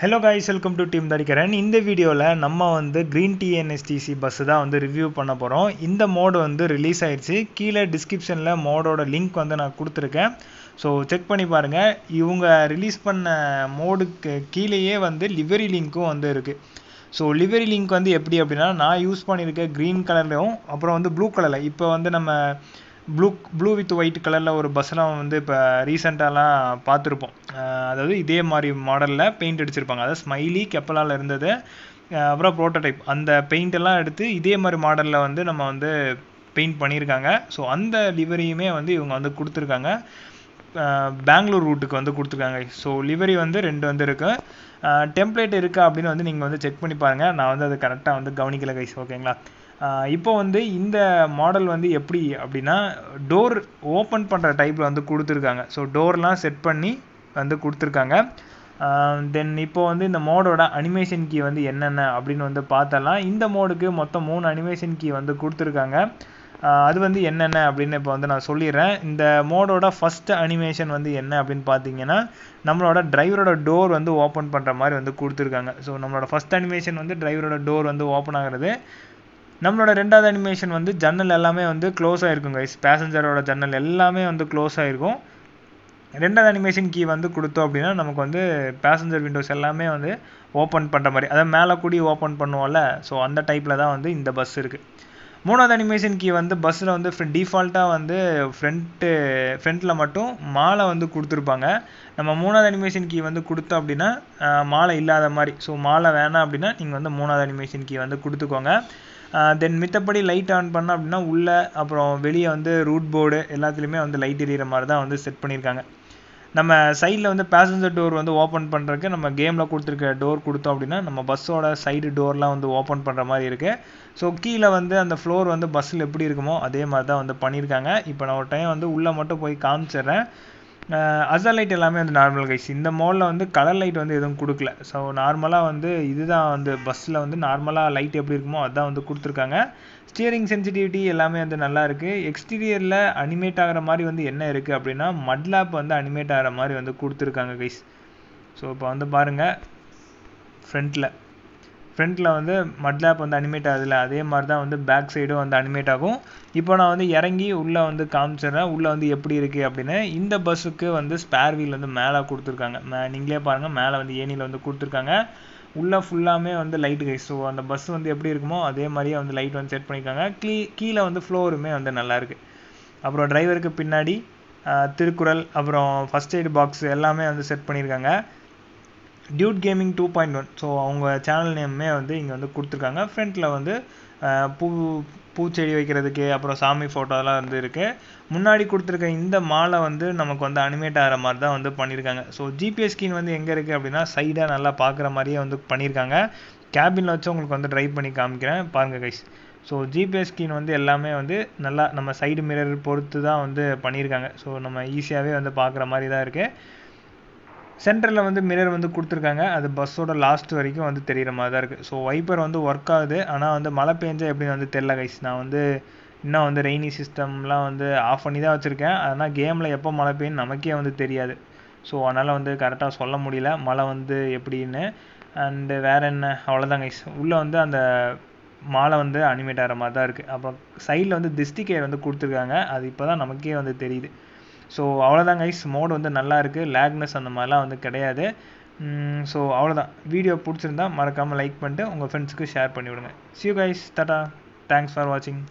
hello guys welcome to team தடிக்கிறேன் இந்த வீடியோவில் நம்ம வந்து க்ரீன் டிஎன்எஸ்டிசி பஸ்ஸு தான் வந்து ரிவ்யூ பண்ண போகிறோம் இந்த மோடு வந்து ரிலீஸ் ஆயிடுச்சு கீழே டிஸ்கிரிப்ஷனில் மோடோட லிங்க் வந்து நான் கொடுத்துருக்கேன் ஸோ செக் பண்ணி பாருங்கள் இவங்க ரிலீஸ் பண்ண மோடுக்கு கீழேயே வந்து லிவரி லிங்க்கும் வந்து இருக்குது ஸோ லிவரி லிங்க் வந்து எப்படி அப்படின்னா நான் யூஸ் பண்ணியிருக்கேன் க்ரீன் கலர்லையும் அப்புறம் வந்து ப்ளூ கலரில் இப்போ வந்து நம்ம ப்ளூ ப்ளூ வித் ஒயிட் கலரில் ஒரு பஸ்ஸெலாம் வந்து இப்போ ரீசெண்டாலாம் பார்த்துருப்போம் அதாவது இதே மாதிரி மாடலில் பெயிண்ட் அடிச்சிருப்பாங்க அதாவது ஸ்மைலி கெப்பலால் இருந்தது அப்புறம் ப்ரோட்டோடைப் அந்த பெயிண்டெல்லாம் எடுத்து இதே மாதிரி மாடலில் வந்து நம்ம வந்து பெயிண்ட் பண்ணியிருக்காங்க ஸோ அந்த லிவரியுமே வந்து இவங்க வந்து கொடுத்துருக்காங்க பெங்களூர் ரூட்டுக்கு வந்து கொடுத்துருக்காங்க ஸோ லிவரி வந்து ரெண்டு வந்து இருக்குது டெம்ப்ளேட் இருக்கா அப்படின்னு வந்து நீங்கள் வந்து செக் பண்ணி பாருங்கள் நான் வந்து அதை கரெக்டாக வந்து கவனிக்கல கைஸ் ஓகேங்களா இப்போ வந்து இந்த மாடல் வந்து எப்படி அப்படின்னா டோர் ஓப்பன் பண்ணுற டைப்பில் வந்து கொடுத்துருக்காங்க ஸோ டோர்லாம் செட் பண்ணி வந்து கொடுத்துருக்காங்க தென் இப்போ வந்து இந்த மோடோட அனிமேஷன் கீ வந்து என்னென்ன அப்படின்னு வந்து பார்த்தலாம் இந்த மோடுக்கு மொத்தம் மூணு அனிமேஷன் கீ வந்து கொடுத்துருக்காங்க அது வந்து என்னென்ன அப்படின்னு இப்போ வந்து நான் சொல்லிடுறேன் இந்த மோடோட ஃபஸ்ட்டு அனிமேஷன் வந்து என்ன அப்படின்னு பார்த்தீங்கன்னா நம்மளோட டிரைவரோட டோர் வந்து ஓப்பன் பண்ணுற மாதிரி வந்து கொடுத்துருக்காங்க ஸோ நம்மளோட ஃபஸ்ட் அனிமேஷன் வந்து டிரைவரோட டோர் வந்து ஓப்பன் ஆகிறது நம்மளோட ரெண்டாவது அனிமேஷன் வந்து ஜன்னல் எல்லாமே வந்து க்ளோஸ் ஆகிருக்கும் கைஸ் பேசஞ்சரோட ஜன்னல் எல்லாமே வந்து க்ளோஸ் ஆகிருக்கும் ரெண்டாவது அனிமேஷன் கீ வந்து கொடுத்தோம் அப்படின்னா நமக்கு வந்து பேசஞ்சர் விண்டோஸ் எல்லாமே வந்து ஓப்பன் பண்ணுற மாதிரி அதாவது மேலே கூடி ஓப்பன் பண்ணுவோம்ல ஸோ அந்த டைப்பில் தான் வந்து இந்த பஸ் இருக்குது மூணாவது அனிமேஷன் கீ வந்து பஸ்ஸில் வந்து டிஃபால்ட்டாக வந்து ஃப்ரண்ட்டு ஃப்ரண்ட்டில் மட்டும் மாலை வந்து கொடுத்துருப்பாங்க நம்ம மூணாவது அனிமேஷன் கீ வந்து கொடுத்தோம் அப்படின்னா மாலை இல்லாத மாதிரி ஸோ மாலை வேணாம் அப்படின்னா நீங்கள் வந்து மூணாவது அனிமேஷன் கீ வந்து கொடுத்துக்கோங்க தென் மித்தபடி லைட் ஆன் பண்ணோம் அப்படின்னா உள்ளே அப்புறம் வெளியே வந்து ரூட் போர்டு எல்லாத்துலேயுமே வந்து லைட் எரியிற மாதிரி தான் வந்து செட் பண்ணியிருக்காங்க நம்ம சைடில் வந்து பேசஞ்சர் டோர் வந்து ஓப்பன் பண்ணுறதுக்கு நம்ம கேமில் கொடுத்துருக்க டோர் கொடுத்தோம் அப்படின்னா நம்ம பஸ்ஸோட சைடு டோர்லாம் வந்து ஓப்பன் பண்ணுற மாதிரி இருக்குது ஸோ கீழே வந்து அந்த ஃப்ளோர் வந்து பஸ்ஸில் எப்படி இருக்குமோ அதே மாதிரி தான் வந்து பண்ணியிருக்காங்க இப்போ நான் ஒரு டைம் வந்து உள்ளே மட்டும் போய் காமிச்சிடுறேன் அசல் லைட் எல்லாமே வந்து நார்மல் கைஸ் இந்த மாலில் வந்து கலர் லைட் வந்து எதுவும் கொடுக்கல ஸோ நார்மலாக வந்து இதுதான் வந்து பஸ்ஸில் வந்து நார்மலாக லைட் எப்படி இருக்குமோ அதுதான் வந்து கொடுத்துருக்காங்க ஸ்டியரிங் சென்சிட்டிவிட்டி எல்லாமே வந்து நல்லா இருக்குது எக்ஸ்டீரியரில் அனிமேட் ஆகிற மாதிரி வந்து என்ன இருக்குது அப்படின்னா மட் லேப் வந்து அனிமேட் ஆகிற மாதிரி வந்து கொடுத்துருக்காங்க கைஸ் ஸோ இப்போ வந்து பாருங்கள் ஃப்ரண்ட்டில் ஃப்ரண்ட்டில் வந்து மட்லேப் வந்து அனிமேட் ஆகுதுல அதே மாதிரி தான் வந்து பேக் சைடும் வந்து அனிமேட் ஆகும் இப்போ நான் வந்து இறங்கி உள்ளே வந்து காமிச்சிடுறேன் உள்ளே வந்து எப்படி இருக்குது அப்படின்னு இந்த பஸ்ஸுக்கு வந்து ஸ்பேர் வீல் வந்து மேலே கொடுத்துருக்காங்க மே நீங்களே பாருங்கள் மேலே வந்து ஏனியில் வந்து கொடுத்துருக்காங்க உள்ளே ஃபுல்லாமே வந்து லைட் கை ஸோ அந்த பஸ் வந்து எப்படி இருக்குமோ அதே மாதிரியே வந்து லைட் வந்து செட் பண்ணியிருக்காங்க கீ கீழே வந்து ஃப்ளோருமே வந்து நல்லாயிருக்கு அப்புறம் டிரைவருக்கு பின்னாடி திருக்குறள் அப்புறம் ஃபஸ்ட் எய்டு பாக்ஸ் எல்லாமே வந்து செட் பண்ணியிருக்காங்க dude gaming two point one so அவங்க சேனல் நேமே வந்து இங்கே வந்து கொடுத்துருக்காங்க ஃப்ரண்ட்டில் வந்து பூ பூச்செடி வைக்கிறதுக்கு அப்புறம் சாமி ஃபோட்டோலாம் வந்து இருக்குது முன்னாடி கொடுத்துருக்க இந்த மாலை வந்து நமக்கு வந்து அனிமேட் ஆகிற மாதிரி தான் வந்து பண்ணியிருக்காங்க ஸோ ஜிபிஎஸ் ஸ்கீன் வந்து எங்கே இருக்குது அப்படின்னா சைடாக நல்லா பார்க்குற மாதிரியே வந்து பண்ணியிருக்காங்க கேபினில் வச்சு உங்களுக்கு வந்து ட்ரைவ் பண்ணி காமிக்கிறேன் பாருங்கள் கைஸ் ஸோ ஜிபிஎஸ் ஸ்கீன் வந்து எல்லாமே வந்து நல்லா நம்ம சைடு மிரர் பொறுத்து தான் வந்து பண்ணியிருக்காங்க ஸோ நம்ம ஈஸியாகவே வந்து பார்க்குற மாதிரி தான் இருக்குது சென்டரில் வந்து மிரர் வந்து கொடுத்துருக்காங்க அது பஸ்ஸோட லாஸ்ட் வரைக்கும் வந்து தெரிகிற மாதிரி தான் இருக்குது ஸோ வைப்பர் வந்து ஒர்க் ஆகுது ஆனால் வந்து மழை பெஞ்சா எப்படின்னு வந்து தெரில கைஸ் நான் வந்து இன்னும் வந்து ரெய்னி சிஸ்டம்லாம் வந்து ஆஃப் பண்ணி தான் வச்சுருக்கேன் ஆனால் கேமில் எப்போ மழை பெய்யும் நமக்கே வந்து தெரியாது ஸோ அதனால் வந்து கரெக்டாக சொல்ல முடியல மழை வந்து எப்படின்னு அண்டு வேறு என்ன அவ்வளோதான் கைஸ் உள்ளே வந்து அந்த மாலை வந்து அனிமேட் ஆகிற மாதிரி தான் இருக்குது அப்புறம் சைடில் வந்து திஸ்டிகேர் வந்து கொடுத்துருக்காங்க அது இப்போ தான் நமக்கே வந்து தெரியுது ஸோ அவ்வளோதாங்க ஐஸ் மோடு வந்து நல்லா இருக்குது லேக்னஸ் அந்த மாதிரிலாம் வந்து கிடையாது ஸோ அவ்வளோதான் வீடியோ பிடிச்சிருந்தா மறக்காமல் லைக் பண்ணிட்டு உங்கள் ஃப்ரெண்ட்ஸுக்கு ஷேர் பண்ணிவிடுங்க சியூ கைஸ் டாட்டா தேங்க்ஸ் ஃபார் வாட்சிங்